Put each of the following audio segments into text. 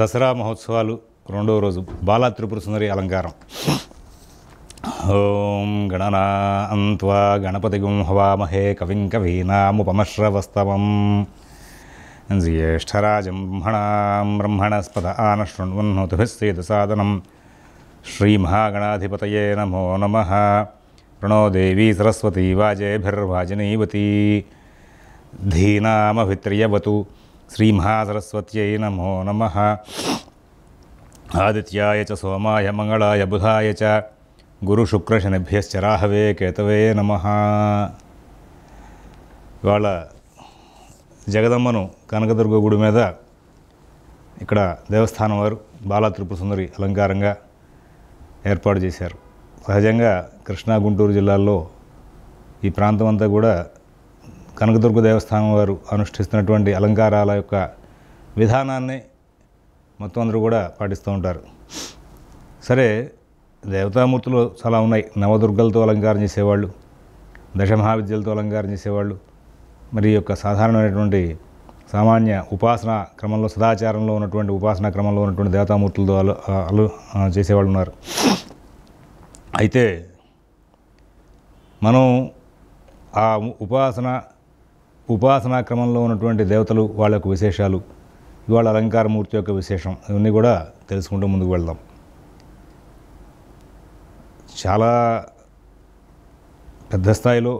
దసరా మహోత్సవాలు రెండవ రోజు బాలా త్రిపుర సుందరి అలంకారం ఓం గణనా అంత్వా గణపతి గుంహవామహే కవిం కవీనాముపమశ్రవస్తవం జ్యేష్ఠరాజం బ్రహ్మణా బ్రహ్మణస్పద ఆన ఆనశృణ్వన్నోతుభిస్సేదసాదనం శ్రీమహాగణాధిపతయే నమో నమ ప్రణోదేవీ సరస్వతీ వాజేభిర్వాజనీవతీ ధీనామభిత్రియవతు శ్రీ మహాసరస్వత్యై నమో నమ ఆదిత్యాయ చ సోమాయ మంగళాయ బుధాయ చ గురు శుక్ర శనిభ్యశ్చ రాహవే కేతవే నమ ఇవాళ జగదమ్మను కనకదుర్గ గుడి మీద ఇక్కడ దేవస్థానం వారు బాలా త్రిపుర సుందరి అలంకారంగా ఏర్పాటు చేశారు సహజంగా కృష్ణా గుంటూరు జిల్లాల్లో ఈ ప్రాంతం అంతా కూడా కనకదుర్గ దేవస్థానం వారు అనుష్ఠిస్తున్నటువంటి అలంకారాల యొక్క విధానాన్ని మొత్తం అందరూ కూడా పాటిస్తూ ఉంటారు సరే దేవతామూర్తులు చాలా ఉన్నాయి నవదుర్గలతో అలంకారం చేసేవాళ్ళు మహావిద్యలతో అలంకారం చేసేవాళ్ళు మరి యొక్క సాధారణమైనటువంటి సామాన్య ఉపాసన క్రమంలో సదాచారంలో ఉన్నటువంటి ఉపాసనా క్రమంలో ఉన్నటువంటి దేవతామూర్తులతో అలు అలు చేసేవాళ్ళు ఉన్నారు అయితే మనం ఆ ఉపాసన ఉపాసనా క్రమంలో ఉన్నటువంటి దేవతలు వాళ్ళ యొక్క విశేషాలు ఇవాళ అలంకారమూర్తి యొక్క విశేషం ఇవన్నీ కూడా తెలుసుకుంటూ ముందుకు వెళ్దాం చాలా పెద్ద స్థాయిలో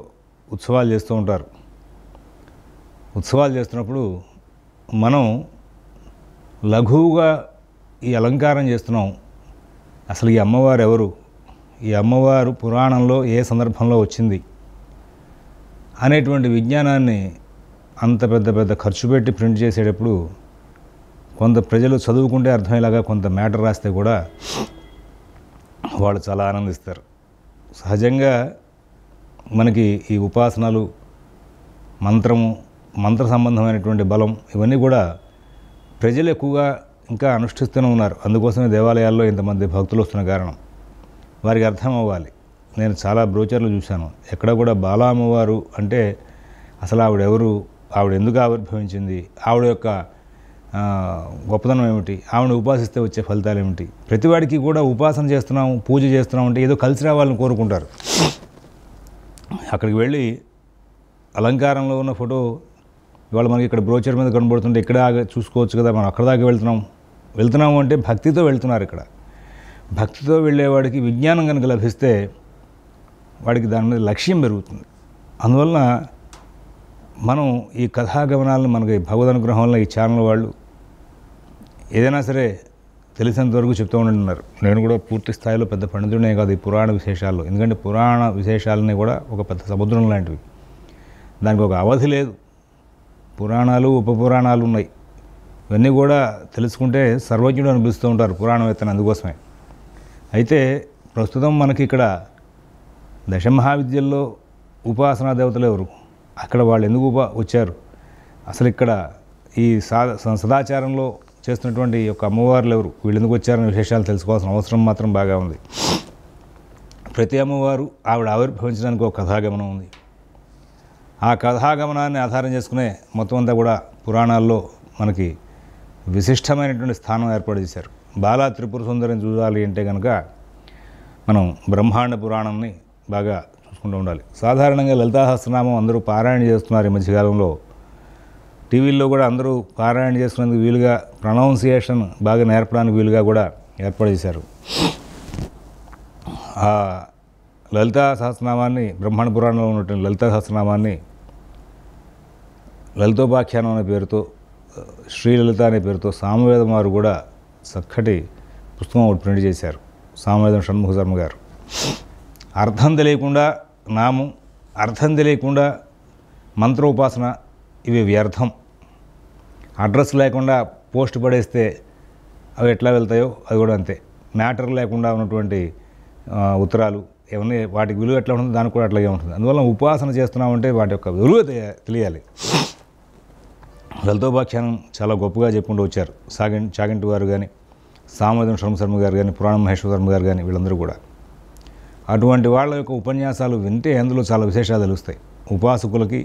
ఉత్సవాలు చేస్తూ ఉంటారు ఉత్సవాలు చేస్తున్నప్పుడు మనం లఘువుగా ఈ అలంకారం చేస్తున్నాం అసలు ఈ అమ్మవారు ఎవరు ఈ అమ్మవారు పురాణంలో ఏ సందర్భంలో వచ్చింది అనేటువంటి విజ్ఞానాన్ని అంత పెద్ద పెద్ద ఖర్చు పెట్టి ప్రింట్ చేసేటప్పుడు కొంత ప్రజలు చదువుకుంటే అర్థమయ్యేలాగా కొంత మ్యాటర్ రాస్తే కూడా వాళ్ళు చాలా ఆనందిస్తారు సహజంగా మనకి ఈ ఉపాసనలు మంత్రము మంత్ర సంబంధమైనటువంటి బలం ఇవన్నీ కూడా ప్రజలు ఎక్కువగా ఇంకా అనుష్ఠిస్తూనే ఉన్నారు అందుకోసమే దేవాలయాల్లో ఇంతమంది భక్తులు వస్తున్న కారణం వారికి అర్థం అవ్వాలి నేను చాలా బ్రోచర్లు చూశాను ఎక్కడ కూడా బాలామ్మవారు అంటే అసలు ఆవిడెవరు ఆవిడ ఎందుకు ఆవిర్భవించింది ఆవిడ యొక్క గొప్పతనం ఏమిటి ఆవిడని ఉపాసిస్తే వచ్చే ఫలితాలు ఏమిటి ప్రతివాడికి కూడా ఉపాసన చేస్తున్నాము పూజ చేస్తున్నాం అంటే ఏదో కలిసి రావాలని కోరుకుంటారు అక్కడికి వెళ్ళి అలంకారంలో ఉన్న ఫోటో ఇవాళ మనకి ఇక్కడ బ్రోచర్ మీద కనబడుతుంటే ఇక్కడ చూసుకోవచ్చు కదా మనం అక్కడ దాకా వెళ్తున్నాం వెళ్తున్నాము అంటే భక్తితో వెళ్తున్నారు ఇక్కడ భక్తితో వెళ్ళేవాడికి విజ్ఞానం కనుక లభిస్తే వాడికి దాని మీద లక్ష్యం పెరుగుతుంది అందువలన మనం ఈ కథాగమనాలను మనకి భగవద్ ఈ ఛానల్ వాళ్ళు ఏదైనా సరే తెలిసినంత వరకు చెప్తూ ఉంటున్నారు నేను కూడా పూర్తి స్థాయిలో పెద్ద పండితుడే కాదు ఈ పురాణ విశేషాల్లో ఎందుకంటే పురాణ విశేషాలని కూడా ఒక పెద్ద సముద్రం లాంటివి దానికి ఒక అవధి లేదు పురాణాలు ఉపపురాణాలు ఉన్నాయి ఇవన్నీ కూడా తెలుసుకుంటే సర్వజ్ఞుడు అనిపిస్తూ ఉంటారు పురాణవేత్తన అందుకోసమే అయితే ప్రస్తుతం మనకి ఇక్కడ దశమహావిద్యల్లో ఉపాసనా దేవతలు ఎవరు అక్కడ వాళ్ళు ఎందుకు వచ్చారు అసలు ఇక్కడ ఈ సా సదాచారంలో చేస్తున్నటువంటి యొక్క అమ్మవార్లు ఎవరు వీళ్ళు ఎందుకు వచ్చారనే విశేషాలు తెలుసుకోవాల్సిన అవసరం మాత్రం బాగా ఉంది ప్రతి అమ్మవారు ఆవిడ ఆవిర్భవించడానికి ఒక కథాగమనం ఉంది ఆ కథాగమనాన్ని ఆధారం చేసుకునే మొత్తం అంతా కూడా పురాణాల్లో మనకి విశిష్టమైనటువంటి స్థానం ఏర్పాటు చేశారు బాలా త్రిపుర సుందరిని చూడాలి అంటే కనుక మనం బ్రహ్మాండ పురాణాన్ని బాగా గుర్తుపెట్టుకుంటూ ఉండాలి సాధారణంగా లలితా సహస్రనామం అందరూ పారాయణ చేస్తున్నారు ఈ మధ్యకాలంలో టీవీల్లో కూడా అందరూ పారాయణ చేసుకునేందుకు వీలుగా ప్రొనౌన్సియేషన్ బాగా నేర్పడానికి వీలుగా కూడా ఏర్పాటు చేశారు ఆ లలితా సహస్రనామాన్ని బ్రహ్మాండ పురాణంలో ఉన్నటువంటి లలితా సహస్రనామాన్ని లలితోపాఖ్యానం అనే పేరుతో శ్రీలలిత అనే పేరుతో సామవేదం వారు కూడా చక్కటి పుస్తకం ఒకటి ప్రింట్ చేశారు సామవేదం షణ్ముఖ శర్మ గారు అర్థం తెలియకుండా నామం అర్థం తెలియకుండా మంత్రోపాసన ఇవి వ్యర్థం అడ్రస్ లేకుండా పోస్ట్ పడేస్తే అవి ఎట్లా వెళ్తాయో అది కూడా అంతే మ్యాటర్ లేకుండా ఉన్నటువంటి ఉత్తరాలు ఏమన్నా వాటికి విలువ ఎట్లా ఉంటుంది దానికి కూడా అట్లాగే ఉంటుంది అందువల్ల ఉపాసన చేస్తున్నామంటే వాటి యొక్క విలువ తెలియాలి లలితోపాఖ్యానం చాలా గొప్పగా చెప్పుకుంటూ వచ్చారు సాగి చాగంటి వారు కానీ సామర్థ్యం శర్మశర్మ గారు కానీ పురాణం మహేశ్వర శర్మ గారు కానీ వీళ్ళందరూ కూడా అటువంటి వాళ్ళ యొక్క ఉపన్యాసాలు వింటే అందులో చాలా విశేషాలు తెలుస్తాయి ఉపాసకులకి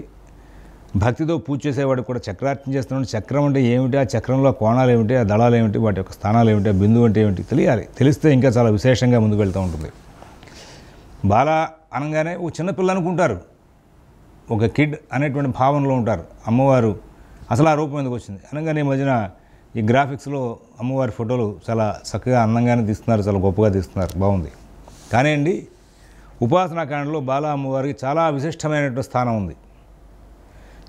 భక్తితో పూజ చేసేవాడికి కూడా చక్రార్థం చేస్తున్నాడు చక్రం అంటే ఏమిటి ఆ చక్రంలో కోణాలు ఏమిటి ఆ దళాలు ఏమిటి వాటి యొక్క స్థానాలు ఏమిటి ఆ బిందువు అంటే ఏమిటి తెలియాలి తెలిస్తే ఇంకా చాలా విశేషంగా ముందుకు వెళ్తూ ఉంటుంది బాల అనగానే ఓ చిన్నపిల్ల అనుకుంటారు ఒక కిడ్ అనేటువంటి భావనలో ఉంటారు అమ్మవారు అసలు ఆ రూపం ఎందుకు వచ్చింది అనగానే ఈ మధ్యన ఈ గ్రాఫిక్స్లో అమ్మవారి ఫోటోలు చాలా చక్కగా అందంగానే తీస్తున్నారు చాలా గొప్పగా తీస్తున్నారు బాగుంది కానివ్వండి ఉపాసనాకాండలో బాల అమ్మవారికి చాలా విశిష్టమైనటువంటి స్థానం ఉంది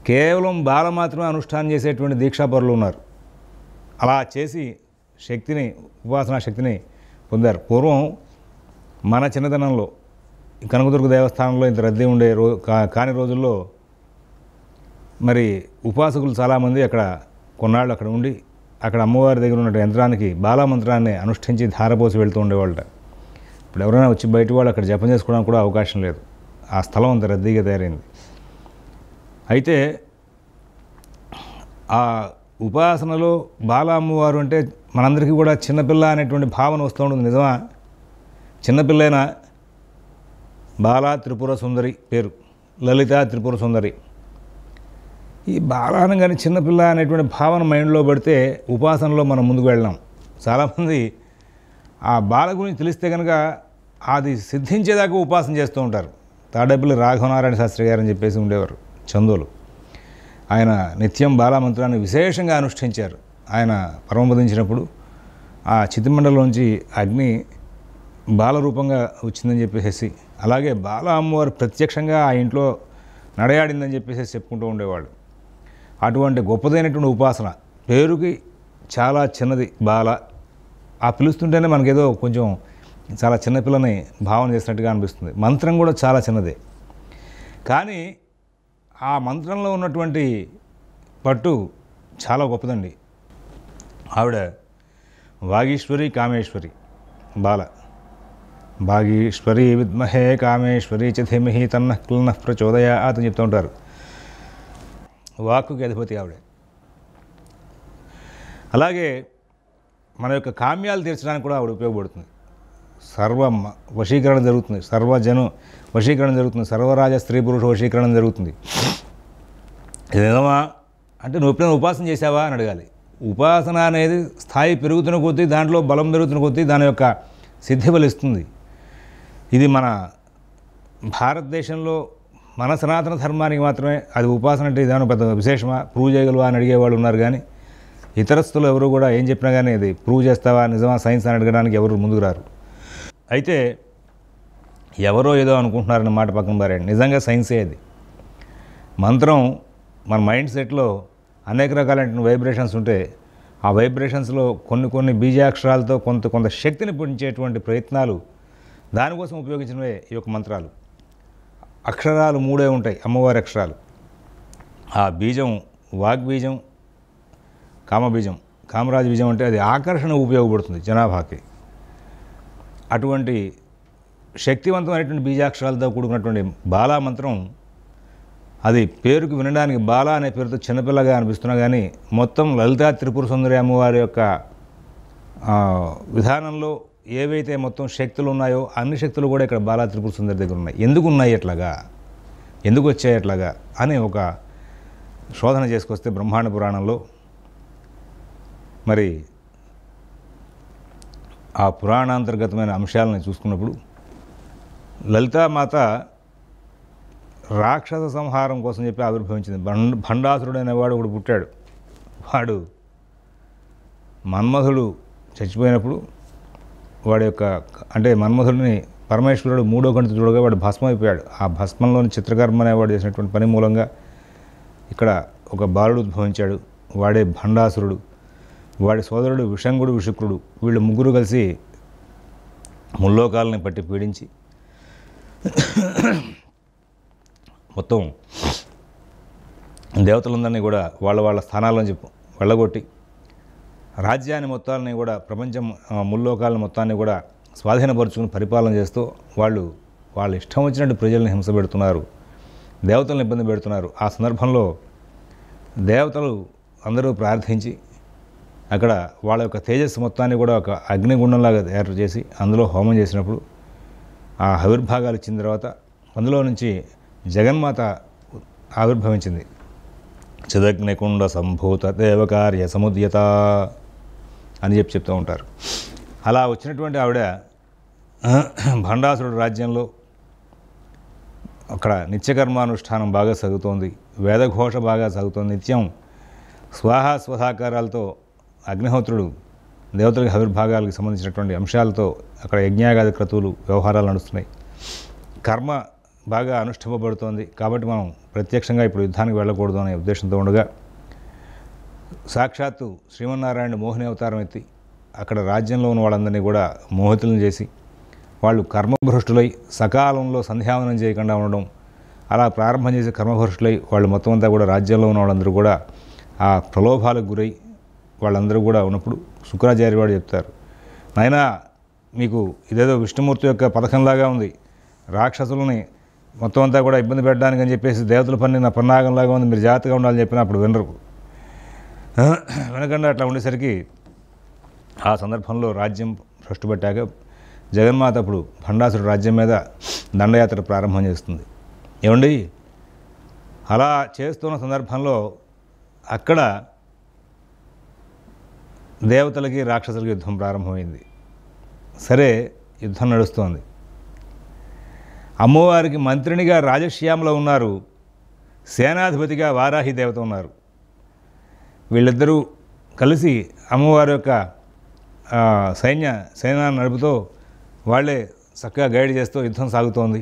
కేవలం బాల మాత్రమే అనుష్ఠానం చేసేటువంటి దీక్షాపరులు ఉన్నారు అలా చేసి శక్తిని ఉపాసనా శక్తిని పొందారు పూర్వం మన చిన్నతనంలో కనకదుర్గ దేవస్థానంలో ఇంత రద్దీ ఉండే రో కాని రోజుల్లో మరి ఉపాసకులు చాలామంది అక్కడ కొన్నాళ్ళు అక్కడ ఉండి అక్కడ అమ్మవారి దగ్గర ఉన్న యంత్రానికి బాలమంత్రాన్ని అనుష్ఠించి ధారపోసి వెళ్తూ ఉండేవాళ్ళ ఇప్పుడు ఎవరైనా వచ్చి బయట వాళ్ళు అక్కడ జపం చేసుకోవడానికి కూడా అవకాశం లేదు ఆ స్థలం అంత రద్దీగా తయారైంది అయితే ఆ ఉపాసనలో బాల అమ్మవారు అంటే మనందరికీ కూడా చిన్నపిల్ల అనేటువంటి భావన వస్తూ ఉంటుంది నిజమా చిన్నపిల్లైనా బాలా త్రిపుర సుందరి పేరు లలిత త్రిపుర సుందరి ఈ బాలాను కానీ చిన్నపిల్ల అనేటువంటి భావన మైండ్లో పడితే ఉపాసనలో మనం ముందుకు వెళ్ళాం చాలామంది ఆ బాల గురించి తెలిస్తే కనుక అది సిద్ధించేదాకా ఉపాసన చేస్తూ ఉంటారు తాడేపల్లి రాఘవనారాయణ శాస్త్రి గారు అని చెప్పేసి ఉండేవారు చందోలు ఆయన నిత్యం బాలామంత్రాన్ని విశేషంగా అనుష్ఠించారు ఆయన పరమపదించినప్పుడు ఆ చితిమండలంలోంచి అగ్ని బాలరూపంగా వచ్చిందని చెప్పేసి అలాగే బాల అమ్మవారు ప్రత్యక్షంగా ఆ ఇంట్లో నడయాడిందని చెప్పేసి చెప్పుకుంటూ ఉండేవాళ్ళు అటువంటి గొప్పదైనటువంటి ఉపాసన పేరుకి చాలా చిన్నది బాల ఆ పిలుస్తుంటేనే మనకేదో కొంచెం చాలా చిన్నపిల్లని భావన చేసినట్టుగా అనిపిస్తుంది మంత్రం కూడా చాలా చిన్నదే కానీ ఆ మంత్రంలో ఉన్నటువంటి పట్టు చాలా గొప్పదండి ఆవిడ వాగీశ్వరి కామేశ్వరి బాల భాగీశ్వరి విద్మహే కామేశ్వరి చిధిమిహి తన్న క్లన ప్రచోదయ అతను చెప్తూ ఉంటారు వాక్కుకి అధిపతి ఆవిడ అలాగే మన యొక్క కామ్యాలు తీర్చడానికి కూడా ఆవిడ ఉపయోగపడుతుంది సర్వ వశీకరణ జరుగుతుంది సర్వజనం వశీకరణ జరుగుతుంది సర్వరాజ స్త్రీ పురుష వశీకరణం జరుగుతుంది నిజమా అంటే నువ్వు ఎప్పుడైనా ఉపాసన చేసావా అని అడగాలి ఉపాసన అనేది స్థాయి పెరుగుతున్న కొద్దీ దాంట్లో బలం పెరుగుతున్న కొద్దీ దాని యొక్క సిద్ధి ఫలిస్తుంది ఇది మన భారతదేశంలో మన సనాతన ధర్మానికి మాత్రమే అది ఉపాసన అంటే దాని పెద్ద విశేషమా ప్రూవ్ చేయగలవా అని అడిగేవాళ్ళు ఉన్నారు కానీ ఇతరస్తులు ఎవరు కూడా ఏం చెప్పినా కానీ ఇది ప్రూవ్ చేస్తావా నిజమా సైన్స్ అని అడగడానికి ఎవరు ముందుకు రారు అయితే ఎవరో ఏదో అనుకుంటున్నారన్న మాట పక్కన పారండి నిజంగా సైన్సే అది మంత్రం మన మైండ్ సెట్లో అనేక రకాలైన వైబ్రేషన్స్ ఉంటే ఆ వైబ్రేషన్స్లో కొన్ని కొన్ని బీజాక్షరాలతో కొంత కొంత శక్తిని పొందించేటువంటి ప్రయత్నాలు దానికోసం ఉపయోగించినవే ఈ యొక్క మంత్రాలు అక్షరాలు మూడే ఉంటాయి అమ్మవారి అక్షరాలు ఆ బీజం వాగ్బీజం కామబీజం కామరాజు బీజం అంటే అది ఆకర్షణ ఉపయోగపడుతుంది జనాభాకి అటువంటి శక్తివంతమైనటువంటి బీజాక్షరాలతో కూడుకున్నటువంటి బాలా మంత్రం అది పేరుకు వినడానికి బాల అనే పేరుతో చిన్నపిల్లగా అనిపిస్తున్నా కానీ మొత్తం లలితా త్రిపుర సుందరి అమ్మవారి యొక్క విధానంలో ఏవైతే మొత్తం శక్తులు ఉన్నాయో అన్ని శక్తులు కూడా ఇక్కడ బాలా త్రిపుర సుందరి దగ్గర ఉన్నాయి ఎందుకు ఉన్నాయి ఎట్లాగా ఎందుకు వచ్చాయి ఎట్లాగా అని ఒక శోధన చేసుకొస్తే బ్రహ్మాండ పురాణంలో మరి ఆ పురాణాంతర్గతమైన అంశాలను చూసుకున్నప్పుడు లలితామాత రాక్షస సంహారం కోసం చెప్పి ఆవిర్భవించింది భండ భండాసురుడు అనేవాడు ఒకడు పుట్టాడు వాడు మన్మధుడు చచ్చిపోయినప్పుడు వాడి యొక్క అంటే మన్మధుడిని పరమేశ్వరుడు మూడో గంట చూడగా వాడు భస్మం అయిపోయాడు ఆ భస్మంలోని చిత్రకర్మ అనేవాడు చేసినటువంటి పని మూలంగా ఇక్కడ ఒక బాలుడు ఉద్భవించాడు వాడే భండాసురుడు వాడి సోదరుడు విషంగుడు విషుక్రుడు వీళ్ళు ముగ్గురు కలిసి ముల్లోకాలని పట్టి పీడించి మొత్తం దేవతలందరినీ కూడా వాళ్ళ వాళ్ళ స్థానాలను చెప్పు వెళ్ళగొట్టి రాజ్యాన్ని మొత్తాలని కూడా ప్రపంచం ముల్లోకాలను మొత్తాన్ని కూడా స్వాధీనపరుచుకుని పరిపాలన చేస్తూ వాళ్ళు వాళ్ళు ఇష్టం వచ్చినట్టు ప్రజల్ని హింస పెడుతున్నారు దేవతలను ఇబ్బంది పెడుతున్నారు ఆ సందర్భంలో దేవతలు అందరూ ప్రార్థించి అక్కడ వాళ్ళ యొక్క తేజస్సు మొత్తాన్ని కూడా ఒక అగ్నిగుండంలాగా తయారు చేసి అందులో హోమం చేసినప్పుడు ఆ ఆవిర్భాగాలు ఇచ్చిన తర్వాత అందులో నుంచి జగన్మాత ఆవిర్భవించింది చదగ్నికుండ సంభూత దేవకార్య సముద్యత అని చెప్పి చెప్తూ ఉంటారు అలా వచ్చినటువంటి ఆవిడ భండాసురుడు రాజ్యంలో అక్కడ నిత్యకర్మానుష్ఠానం బాగా సాగుతోంది వేదఘోష బాగా సాగుతోంది నిత్యం స్వాహ స్వసహకారాలతో అగ్నిహోత్రుడు దేవతలకి ఆవిర్భాగాలకు సంబంధించినటువంటి అంశాలతో అక్కడ యజ్ఞాగాది క్రతువులు వ్యవహారాలు నడుస్తున్నాయి కర్మ బాగా అనుష్ఠింపబడుతోంది కాబట్టి మనం ప్రత్యక్షంగా ఇప్పుడు యుద్ధానికి వెళ్ళకూడదు అనే ఉద్దేశంతో ఉండగా సాక్షాత్తు శ్రీమన్నారాయణ మోహిని అవతారం ఎత్తి అక్కడ రాజ్యంలో ఉన్న వాళ్ళందరినీ కూడా మోహితులను చేసి వాళ్ళు కర్మభ్రష్టులై సకాలంలో సంధ్యావనం చేయకుండా ఉండడం అలా ప్రారంభం చేసే కర్మభ్రష్టులై వాళ్ళు మొత్తం అంతా కూడా రాజ్యంలో ఉన్న వాళ్ళందరూ కూడా ఆ ప్రలోభాలకు గురై వాళ్ళందరూ కూడా ఉన్నప్పుడు శుక్రాచార్య వాడు చెప్తారు నాయన మీకు ఇదేదో విష్ణుమూర్తి యొక్క పథకంలాగా ఉంది రాక్షసులని మొత్తం అంతా కూడా ఇబ్బంది పెట్టడానికి అని చెప్పేసి దేవతల పని నా పన్నాగంలాగా ఉంది మీరు జాగ్రత్తగా ఉండాలని చెప్పిన అప్పుడు వినరు వినకుండా అట్లా ఉండేసరికి ఆ సందర్భంలో రాజ్యం పెట్టాక జగన్మాత అప్పుడు భండాసుడు రాజ్యం మీద దండయాత్ర ప్రారంభం చేస్తుంది ఏమండి అలా చేస్తున్న సందర్భంలో అక్కడ దేవతలకి రాక్షసులకి యుద్ధం ప్రారంభమైంది సరే యుద్ధం నడుస్తోంది అమ్మవారికి మంత్రినిగా రాజశ్యామలో ఉన్నారు సేనాధిపతిగా వారాహి దేవత ఉన్నారు వీళ్ళిద్దరూ కలిసి అమ్మవారి యొక్క సైన్య సేనా నడుపుతో వాళ్ళే చక్కగా గైడ్ చేస్తూ యుద్ధం సాగుతోంది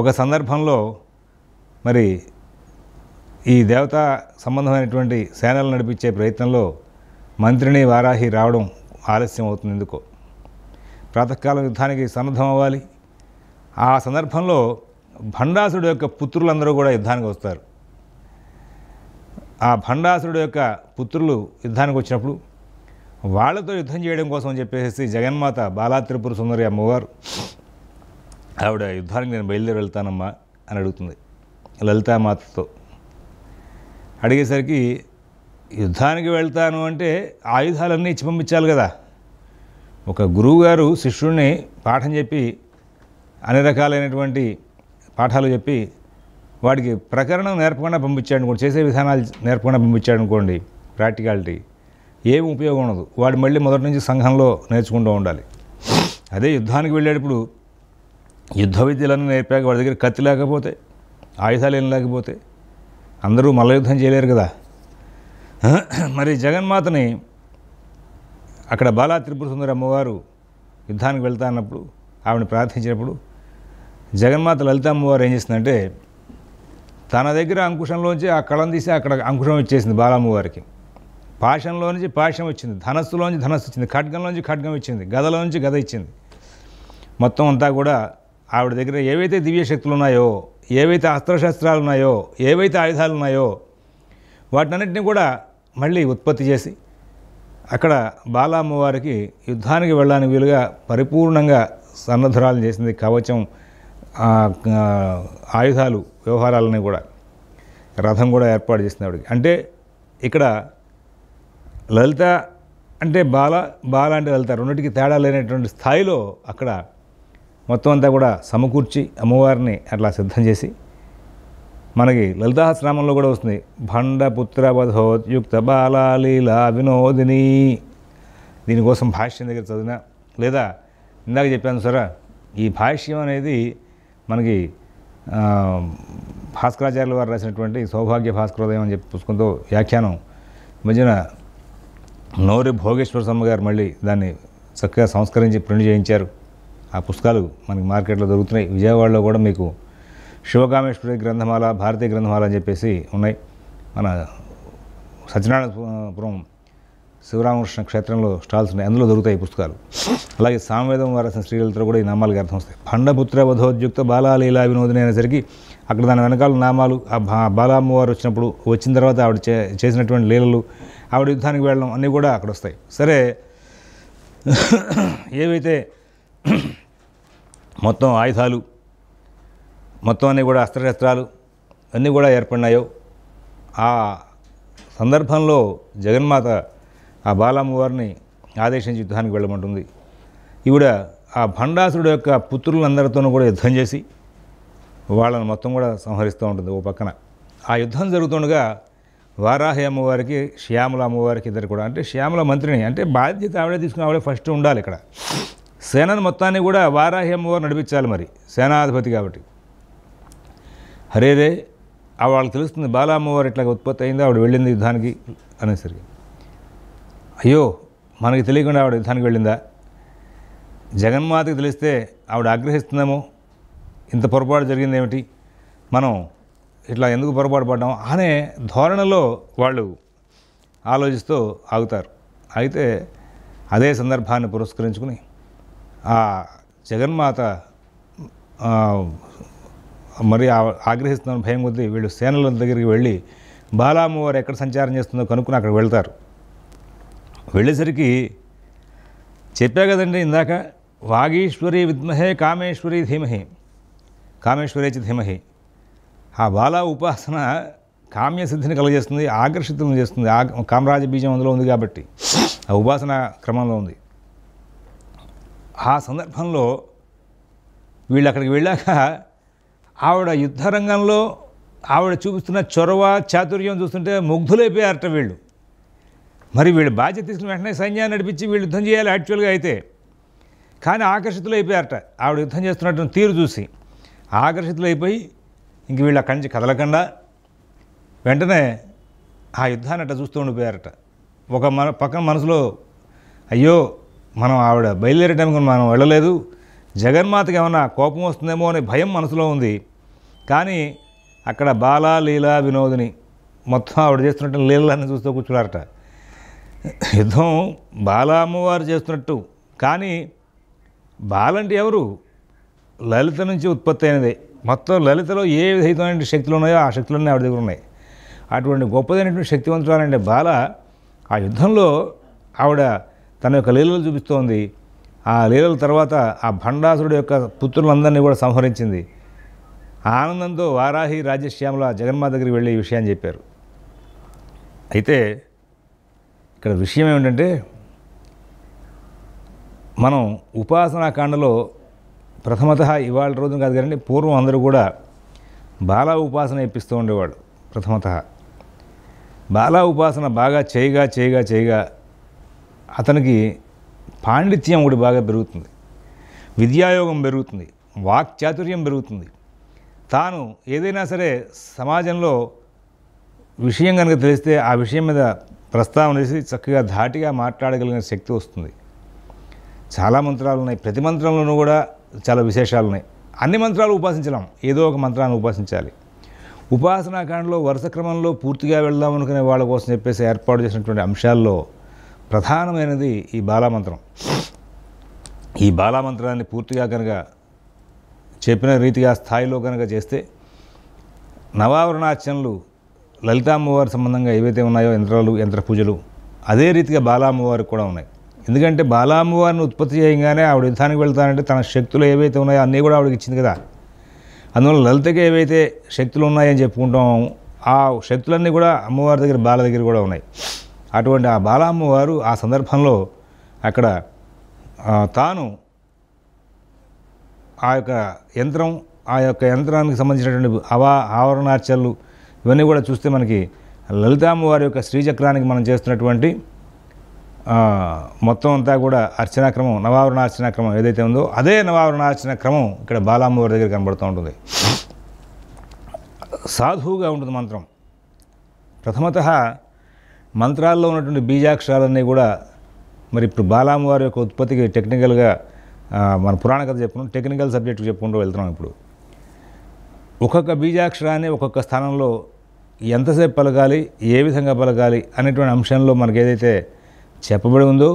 ఒక సందర్భంలో మరి ఈ దేవతా సంబంధమైనటువంటి సేనలు నడిపించే ప్రయత్నంలో మంత్రిని వారాహి రావడం ఆలస్యం అవుతుంది ఎందుకో ప్రాతకాల యుద్ధానికి సన్నద్ధం అవ్వాలి ఆ సందర్భంలో భండాసుడు యొక్క పుత్రులందరూ కూడా యుద్ధానికి వస్తారు ఆ భండాసుడు యొక్క పుత్రులు యుద్ధానికి వచ్చినప్పుడు వాళ్ళతో యుద్ధం చేయడం కోసం చెప్పేసి జగన్మాత బాలాత్రిపుర సుందరి అమ్మవారు ఆవిడ యుద్ధానికి నేను బయలుదేరి వెళ్తానమ్మా అని అడుగుతుంది లలితామాతతో అడిగేసరికి యుద్ధానికి వెళ్తాను అంటే ఆయుధాలన్నీ ఇచ్చి పంపించాలి కదా ఒక గురువుగారు శిష్యుడిని పాఠం చెప్పి అన్ని రకాలైనటువంటి పాఠాలు చెప్పి వాడికి ప్రకరణం నేర్పకుండా పంపించాడు అనుకోండి చేసే విధానాలు నేర్పకుండా పంపించాడు అనుకోండి ప్రాక్టికాలిటీ ఏం ఉపయోగం ఉండదు వాడు మళ్ళీ మొదటి నుంచి సంఘంలో నేర్చుకుంటూ ఉండాలి అదే యుద్ధానికి వెళ్ళేటప్పుడు యుద్ధ విద్యలన్నీ నేర్పాక వాడి దగ్గర కత్తి లేకపోతే ఆయుధాలు ఏం లేకపోతే అందరూ మల్ల యుద్ధం చేయలేరు కదా మరి జగన్మాతని అక్కడ బాలా త్రిపుర సుందరి అమ్మవారు యుద్ధానికి వెళ్తా అన్నప్పుడు ఆవిడని ప్రార్థించినప్పుడు జగన్మాత లలిత అమ్మవారు ఏం చేసిందంటే తన దగ్గర అంకుశంలోంచి ఆ కళం తీసి అక్కడ అంకుశం ఇచ్చేసింది బాలమ్మవారికి నుంచి పాషం వచ్చింది ధనస్సులోంచి ధనస్సు వచ్చింది ఖడ్గంలోంచి ఖడ్గం ఇచ్చింది గదలోంచి గద ఇచ్చింది మొత్తం అంతా కూడా ఆవిడ దగ్గర ఏవైతే దివ్యశక్తులు ఉన్నాయో ఏవైతే అస్త్రశస్త్రాలు ఉన్నాయో ఏవైతే ఆయుధాలు ఉన్నాయో వాటినన్నింటినీ కూడా మళ్ళీ ఉత్పత్తి చేసి అక్కడ బాలామ్మవారికి యుద్ధానికి వెళ్ళడానికి వీలుగా పరిపూర్ణంగా సన్నద్ధరాలు చేసింది కవచం ఆయుధాలు వ్యవహారాలని కూడా రథం కూడా ఏర్పాటు చేసింది ఆవిడకి అంటే ఇక్కడ లలిత అంటే బాల బాల అంటే లలిత రెండింటికి తేడా లేనటువంటి స్థాయిలో అక్కడ మొత్తం అంతా కూడా సమకూర్చి అమ్మవారిని అట్లా సిద్ధం చేసి మనకి లలితాహస్రామంలో కూడా వస్తుంది భండపుత్రవధోత్యుక్త బాలాలీలా వినోదిని దీనికోసం భాష్యం దగ్గర చదివిన లేదా ఇందాక చెప్పాను సరే ఈ భాష్యం అనేది మనకి భాస్కరాచార్యుల వారు రాసినటువంటి సౌభాగ్య భాస్కరోదయం అని చెప్పి పుస్తకంతో వ్యాఖ్యానం మధ్యన నోరి భోగేశ్వర స్వామి గారు మళ్ళీ దాన్ని చక్కగా సంస్కరించి ప్రింట్ చేయించారు ఆ పుస్తకాలు మనకి మార్కెట్లో దొరుకుతున్నాయి విజయవాడలో కూడా మీకు శివకామేశ్వరి గ్రంథమాల భారతీయ గ్రంథమాల అని చెప్పేసి ఉన్నాయి మన సత్యనారాయణపురం శివరామకృష్ణ క్షేత్రంలో స్టాల్స్ ఉన్నాయి అందులో దొరుకుతాయి పుస్తకాలు అలాగే సామవేదం వారసిన స్త్రీలతో కూడా ఈ నామాలకి అర్థం వస్తాయి పండపుత్ర వధోద్యుక్త బాలాలీలా వినోదిని అనేసరికి అక్కడ దాని వెనకాల నామాలు ఆ బాలామ్మవారు వచ్చినప్పుడు వచ్చిన తర్వాత ఆవిడ చేసినటువంటి లీలలు ఆవిడ యుద్ధానికి వెళ్ళడం అన్నీ కూడా అక్కడ వస్తాయి సరే ఏవైతే మొత్తం ఆయుధాలు మొత్తం అన్నీ కూడా అస్త్రశస్త్రాలు అన్నీ కూడా ఏర్పడినాయో ఆ సందర్భంలో జగన్మాత ఆ బాలమ్మవారిని ఆదేశించి యుద్ధానికి వెళ్ళమంటుంది ఈవిడ ఆ భండాసురుడు యొక్క పుత్రులందరితోనూ కూడా యుద్ధం చేసి వాళ్ళని మొత్తం కూడా సంహరిస్తూ ఉంటుంది ఓ పక్కన ఆ యుద్ధం జరుగుతుండగా వారాహి అమ్మవారికి శ్యామల అమ్మవారికి ఇద్దరు కూడా అంటే శ్యామల మంత్రిని అంటే బాధ్యత ఆవిడే తీసుకుని ఆవిడే ఫస్ట్ ఉండాలి ఇక్కడ సేనను మొత్తాన్ని కూడా వారాహి అమ్మవారు నడిపించాలి మరి సేనాధిపతి కాబట్టి హరేరే వాళ్ళకి తెలుస్తుంది బాలామ్మవారు ఇట్లా ఉత్పత్తి అయిందో ఆవిడ వెళ్ళింది యుద్ధానికి అనేసరికి అయ్యో మనకి తెలియకుండా ఆవిడ యుద్ధానికి వెళ్ళిందా జగన్మాతకి తెలిస్తే ఆవిడ ఆగ్రహిస్తుందేమో ఇంత పొరపాటు జరిగిందేమిటి మనం ఇట్లా ఎందుకు పొరపాటు పడ్డాం అనే ధోరణిలో వాళ్ళు ఆలోచిస్తూ ఆగుతారు అయితే అదే సందర్భాన్ని పురస్కరించుకుని ఆ జగన్మాత మరి ఆగ్రహిస్తున్న భయం కొద్ది వీళ్ళు సేనల దగ్గరికి వెళ్ళి బాలామ్మవారు ఎక్కడ సంచారం చేస్తుందో కనుక్కుని అక్కడ వెళ్తారు వెళ్ళేసరికి చెప్పా కదండి ఇందాక వాగీశ్వరి విద్మహే కామేశ్వరి ధీమహి కామేశ్వరేచి ధీమహి ఆ బాలా ఉపాసన కామ్యసిద్ధిని కలిగజేస్తుంది ఆకర్షితం చేస్తుంది కామరాజ బీజం అందులో ఉంది కాబట్టి ఆ ఉపాసన క్రమంలో ఉంది ఆ సందర్భంలో వీళ్ళు అక్కడికి వెళ్ళాక ఆవిడ యుద్ధరంగంలో ఆవిడ చూపిస్తున్న చొరవ చాతుర్యం చూస్తుంటే ముగ్ధులైపోయారట వీళ్ళు మరి వీళ్ళు బాధ్యత తీసుకుని వెంటనే సైన్యాన్ని నడిపించి వీళ్ళు యుద్ధం చేయాలి యాక్చువల్గా అయితే కానీ ఆకర్షితులు అయిపోయారట ఆవిడ యుద్ధం చేస్తున్నట్టు తీరు చూసి ఆకర్షితులు అయిపోయి ఇంక వీళ్ళు అక్కడి నుంచి కదలకుండా వెంటనే ఆ యుద్ధాన్ని అట్ట చూస్తూ ఉండిపోయారట ఒక మన పక్కన మనసులో అయ్యో మనం ఆవిడ టైంకి మనం వెళ్ళలేదు జగన్మాతకి ఏమైనా కోపం వస్తుందేమో అనే భయం మనసులో ఉంది కానీ అక్కడ బాల లీలా వినోదిని మొత్తం ఆవిడ చేస్తున్నట్టు లీలలన్నీ చూస్తూ కూర్చున్నారట యుద్ధం బాల అమ్మవారు చేస్తున్నట్టు కానీ బాలంటే ఎవరు లలిత నుంచి ఉత్పత్తి అయినదే మొత్తం లలితలో ఏ విధమైన శక్తులు ఉన్నాయో ఆ శక్తులన్నీ ఆవిడ దగ్గర ఉన్నాయి అటువంటి గొప్పదైనటువంటి శక్తివంతురాలంటే బాల ఆ యుద్ధంలో ఆవిడ తన యొక్క లీలలు చూపిస్తోంది ఆ లీలల తర్వాత ఆ భండాసురుడు యొక్క పుత్రులందరినీ కూడా సంహరించింది ఆనందంతో వారాహి రాజశ్యామల జగన్మాత దగ్గరికి వెళ్ళే ఈ విషయాన్ని చెప్పారు అయితే ఇక్కడ విషయం ఏమిటంటే మనం ఉపాసనాకాండలో ప్రథమత ఇవాళ రోజున కాదు కానీ పూర్వం అందరూ కూడా బాల ఉపాసన ఇప్పిస్తూ ఉండేవాడు ప్రథమత బాల ఉపాసన బాగా చేయగా చేయగా చేయగా అతనికి పాండిత్యం కూడా బాగా పెరుగుతుంది విద్యాయోగం పెరుగుతుంది వాక్చాతుర్యం పెరుగుతుంది తాను ఏదైనా సరే సమాజంలో విషయం కనుక తెలిస్తే ఆ విషయం మీద ప్రస్తావన చేసి చక్కగా ధాటిగా మాట్లాడగలిగిన శక్తి వస్తుంది చాలా మంత్రాలు ఉన్నాయి ప్రతి మంత్రంలోనూ కూడా చాలా విశేషాలు ఉన్నాయి అన్ని మంత్రాలు ఉపాసించలేం ఏదో ఒక మంత్రాన్ని ఉపాసించాలి ఉపాసనాకాండలో వరుస క్రమంలో పూర్తిగా వెళ్దాం అనుకునే వాళ్ళ కోసం చెప్పేసి ఏర్పాటు చేసినటువంటి అంశాల్లో ప్రధానమైనది ఈ బాలామంత్రం ఈ బాలామంత్రాన్ని పూర్తిగా కనుక చెప్పిన రీతిగా స్థాయిలో కనుక చేస్తే నవావరణాచనలు లలితామ్మవారి సంబంధంగా ఏవైతే ఉన్నాయో యంత్రాలు యంత్ర పూజలు అదే రీతిగా బాలామ్మవారికి కూడా ఉన్నాయి ఎందుకంటే బాలామ్మవారిని ఉత్పత్తి చేయగానే ఆవిడ యుద్ధానికి వెళ్తానంటే తన శక్తులు ఏవైతే ఉన్నాయో అన్నీ కూడా ఆవిడకి ఇచ్చింది కదా అందువల్ల లలితకి ఏవైతే శక్తులు ఉన్నాయని చెప్పుకుంటాం ఆ శక్తులన్నీ కూడా అమ్మవారి దగ్గర బాల దగ్గర కూడా ఉన్నాయి అటువంటి ఆ బాలామ్మవారు ఆ సందర్భంలో అక్కడ తాను ఆ యొక్క యంత్రం ఆ యొక్క యంత్రానికి సంబంధించినటువంటి అవా ఆవరణార్చలు ఇవన్నీ కూడా చూస్తే మనకి లలితామ్మవారి యొక్క శ్రీచక్రానికి మనం చేస్తున్నటువంటి మొత్తం అంతా కూడా అర్చనాక్రమం నవావరణ క్రమం ఏదైతే ఉందో అదే నవావరణ క్రమం ఇక్కడ బాలామ్మవారి దగ్గర కనబడుతూ ఉంటుంది సాధువుగా ఉంటుంది మంత్రం ప్రథమత మంత్రాల్లో ఉన్నటువంటి బీజాక్షరాలన్నీ కూడా మరి ఇప్పుడు బాలామ్మవారి యొక్క ఉత్పత్తికి టెక్నికల్గా మన పురాణ కథ చెప్పుకున్నాం టెక్నికల్ సబ్జెక్ట్ చెప్పుకుంటూ వెళ్తున్నాం ఇప్పుడు ఒక్కొక్క బీజాక్షరాన్ని ఒక్కొక్క స్థానంలో ఎంతసేపు పలకాలి ఏ విధంగా పలకాలి అనేటువంటి అంశంలో మనకు ఏదైతే చెప్పబడి ఉందో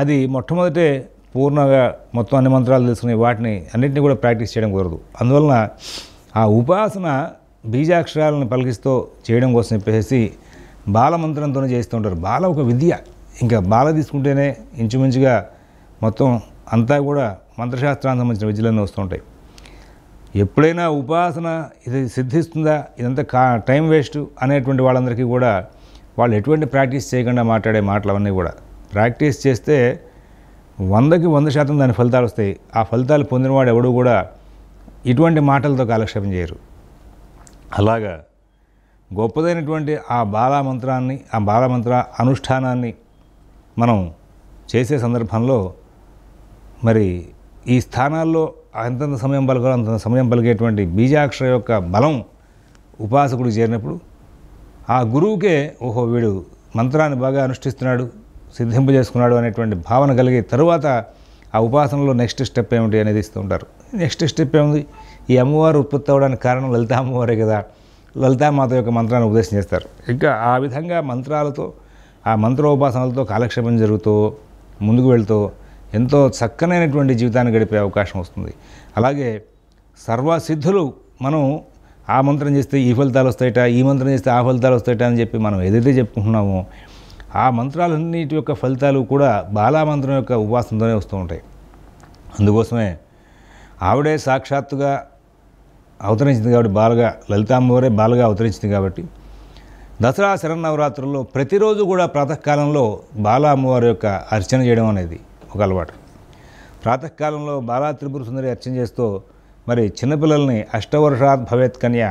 అది మొట్టమొదటే పూర్ణంగా మొత్తం అన్ని మంత్రాలు తెలుసుకుని వాటిని అన్నింటినీ కూడా ప్రాక్టీస్ చేయడం కుదరదు అందువలన ఆ ఉపాసన బీజాక్షరాలను పలికిస్తూ చేయడం కోసం చెప్పేసి బాలమంత్రంతోనే చేస్తూ ఉంటారు బాల ఒక విద్య ఇంకా బాల తీసుకుంటేనే ఇంచుమించుగా మొత్తం అంతా కూడా మంత్రశాస్త్రానికి సంబంధించిన విద్యలన్నీ వస్తుంటాయి ఎప్పుడైనా ఉపాసన ఇది సిద్ధిస్తుందా ఇదంతా కా టైం వేస్ట్ అనేటువంటి వాళ్ళందరికీ కూడా వాళ్ళు ఎటువంటి ప్రాక్టీస్ చేయకుండా మాట్లాడే మాటలు అవన్నీ కూడా ప్రాక్టీస్ చేస్తే వందకి వంద శాతం దాని ఫలితాలు వస్తాయి ఆ ఫలితాలు పొందినవాడు ఎవడు కూడా ఇటువంటి మాటలతో కాలక్షేపం చేయరు అలాగా గొప్పదైనటువంటి ఆ మంత్రాన్ని ఆ మంత్ర అనుష్ఠానాన్ని మనం చేసే సందర్భంలో మరి ఈ స్థానాల్లో అంతంత సమయం పలకడం అంతంత సమయం పలికేటువంటి బీజాక్షర యొక్క బలం ఉపాసకుడు చేరినప్పుడు ఆ గురువుకే ఓహో వీడు మంత్రాన్ని బాగా అనుష్ఠిస్తున్నాడు సిద్ధింపు చేసుకున్నాడు అనేటువంటి భావన కలిగి తరువాత ఆ ఉపాసనలో నెక్స్ట్ స్టెప్ ఏమిటి అనేది ఇస్తూ ఉంటారు నెక్స్ట్ స్టెప్ ఏముంది ఈ అమ్మవారు ఉత్పత్తి అవడానికి కారణం లలిత అమ్మవారే కదా లలితామాత యొక్క మంత్రాన్ని ఉపదేశం చేస్తారు ఇంకా ఆ విధంగా మంత్రాలతో ఆ మంత్రోపాసనలతో కాలక్షేపం జరుగుతూ ముందుకు వెళ్తూ ఎంతో చక్కనైనటువంటి జీవితాన్ని గడిపే అవకాశం వస్తుంది అలాగే సర్వసిద్ధులు మనం ఆ మంత్రం చేస్తే ఈ ఫలితాలు వస్తాయట ఈ మంత్రం చేస్తే ఆ ఫలితాలు వస్తాయట అని చెప్పి మనం ఏదైతే చెప్పుకుంటున్నామో ఆ మంత్రాలన్నిటి యొక్క ఫలితాలు కూడా మంత్రం యొక్క ఉపాసనతోనే వస్తూ ఉంటాయి అందుకోసమే ఆవిడే సాక్షాత్తుగా అవతరించింది కాబట్టి బాలుగా లలితాంబవరే బాలుగా అవతరించింది కాబట్టి దసరా నవరాత్రుల్లో ప్రతిరోజు కూడా ప్రాతకాలంలో బాల అమ్మవారి యొక్క అర్చన చేయడం అనేది ఒక అలవాటు ప్రాతకాలంలో బాలా త్రిపుర సుందరి అర్చన చేస్తూ మరి చిన్నపిల్లల్ని అష్టవర్షాత్ భవేత్ కన్య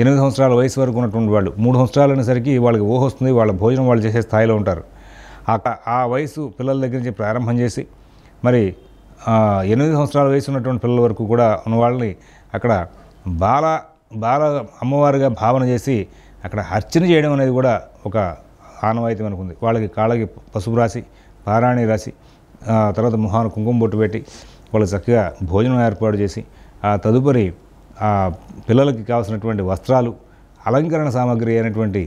ఎనిమిది సంవత్సరాల వయసు వరకు ఉన్నటువంటి వాళ్ళు మూడు సంవత్సరాలు అనేసరికి వాళ్ళకి ఊహ వస్తుంది వాళ్ళ భోజనం వాళ్ళు చేసే స్థాయిలో ఉంటారు ఆ వయసు పిల్లల దగ్గర నుంచి ప్రారంభం చేసి మరి ఎనిమిది సంవత్సరాల వయసు ఉన్నటువంటి పిల్లల వరకు కూడా ఉన్న వాళ్ళని అక్కడ బాల బాల అమ్మవారిగా భావన చేసి అక్కడ అర్చన చేయడం అనేది కూడా ఒక ఆనవాయితీ అనుకుంది వాళ్ళకి కాళ్ళకి పసుపు రాసి పారాణి రాసి తర్వాత మొహాన కుంకుమ బొట్టు పెట్టి వాళ్ళు చక్కగా భోజనం ఏర్పాటు చేసి ఆ తదుపరి ఆ పిల్లలకి కావాల్సినటువంటి వస్త్రాలు అలంకరణ సామాగ్రి అయినటువంటి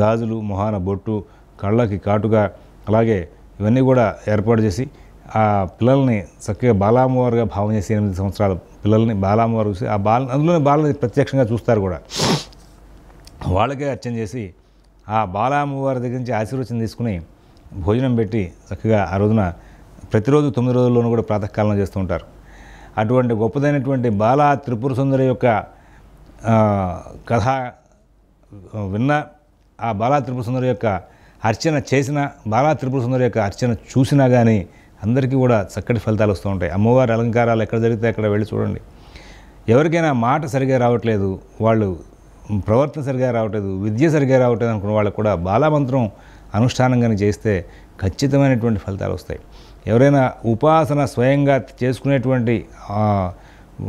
గాజులు మొహాన బొట్టు కళ్ళకి కాటుగా అలాగే ఇవన్నీ కూడా ఏర్పాటు చేసి ఆ పిల్లల్ని చక్కగా బాలామ్మవారుగా భావం చేసి ఎనిమిది సంవత్సరాల పిల్లల్ని బాలామ్మవారు చూసి ఆ బాల అందులోనే బాలని ప్రత్యక్షంగా చూస్తారు కూడా వాళ్ళకే అర్చన చేసి ఆ బాలామ్మవారి దగ్గర నుంచి ఆశీర్వచనం తీసుకుని భోజనం పెట్టి చక్కగా ఆ రోజున ప్రతిరోజు తొమ్మిది రోజుల్లోనూ కూడా ప్రాతకాలం చేస్తూ ఉంటారు అటువంటి గొప్పదైనటువంటి బాల త్రిపుర సుందరి యొక్క కథ విన్న ఆ బాలా త్రిపుర సుందరి యొక్క అర్చన చేసిన బాలా త్రిపుర సుందరి యొక్క అర్చన చూసినా కానీ అందరికీ కూడా చక్కటి ఫలితాలు వస్తూ ఉంటాయి అమ్మవారి అలంకారాలు ఎక్కడ జరిగితే అక్కడ వెళ్ళి చూడండి ఎవరికైనా మాట సరిగా రావట్లేదు వాళ్ళు ప్రవర్తన సరిగా రావట్లేదు విద్య సరిగా రావట్లేదు అనుకున్న వాళ్ళకు కూడా బాలామంత్రం కానీ చేస్తే ఖచ్చితమైనటువంటి ఫలితాలు వస్తాయి ఎవరైనా ఉపాసన స్వయంగా చేసుకునేటువంటి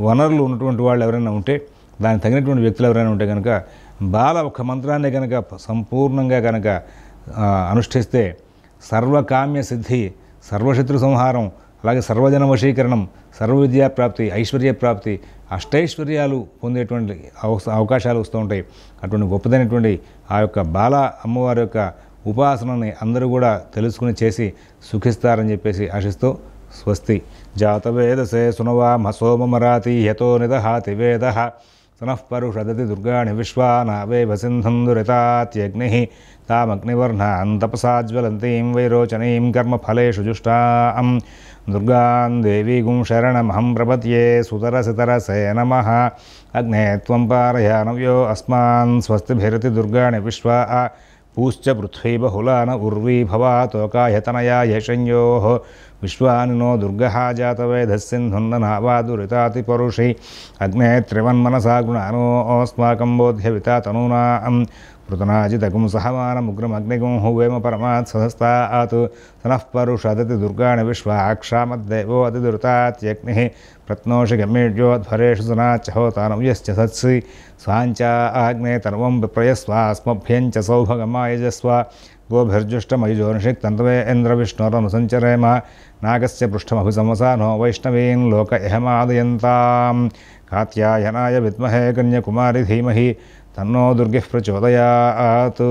వనరులు ఉన్నటువంటి వాళ్ళు ఎవరైనా ఉంటే దానికి తగినటువంటి వ్యక్తులు ఎవరైనా ఉంటే కనుక బాల ఒక మంత్రాన్ని కనుక సంపూర్ణంగా కనుక అనుష్ఠిస్తే సర్వకామ్య సిద్ధి సర్వశత్రు సంహారం అలాగే సర్వజన వశీకరణం సర్వవిద్యా ప్రాప్తి ఐశ్వర్య ప్రాప్తి అష్టైశ్వర్యాలు పొందేటువంటి అవకాశాలు వస్తూ ఉంటాయి అటువంటి గొప్పదైనటువంటి ఆ యొక్క బాల అమ్మవారి యొక్క ఉపాసనని అందరూ కూడా తెలుసుకుని చేసి సుఖిస్తారని చెప్పేసి ఆశిస్తూ స్వస్తి జాతవేదసే సునవామ సోమమరాతి యతో నిదహాతి వేద సనఃపరుషదతి దుర్గాణి విశ్వా నావే వసింధం దురితాత్యగ్ని తామగ్నివర్ణాన్ తపసాజ్వలంతీం వైరోచనీం కర్మఫలేషు జుష్టాం దుర్గాం దేవీగుం శరణమహం ప్రపత్యే సుతరసితరసే నమ అగ్నే త్వం నవ్యో అస్మాన్ స్వస్తిభిరతి దుర్గాణి విశ్వా पूश्च बहुला न उर्वी भवा तोकायतनया यशंयोः विश्वानिनो दुर्गः जातवेधस्सिन्धुन्ननावादुरितातिपरुषि अग्ने त्रिवन्मनसा गुणानो अस्माकं बोध्यविता पृतनाजितगुं सहमानमुग्रमग्निगुं हुवेम परमात् सहस्ता आतु सनः परुषदति दुर्गाणि विश्वा अक्षामद्देवो अतिदुरतात्यग्निः प्रत्नोषि गम्येड्योध्वरेषु होतानं यश्च सत्सि स्वाञ्च आग्ने तर्वं विप्रयस्वास्मभ्यञ्च सौभगमायजस्व गोभिर्जुष्टमयुजोनिषिक्तन्तवे इन्द्रविष्णोरनुसञ्चरेम नागस्य पृष्ठमभिसमसा नो वैष्णवीन् लोक इहमादयन्तां कात्यायनाय विद्महे कन्याकुमारि धीमहि தன்னோ துர்கே பிரச்சோதயாத்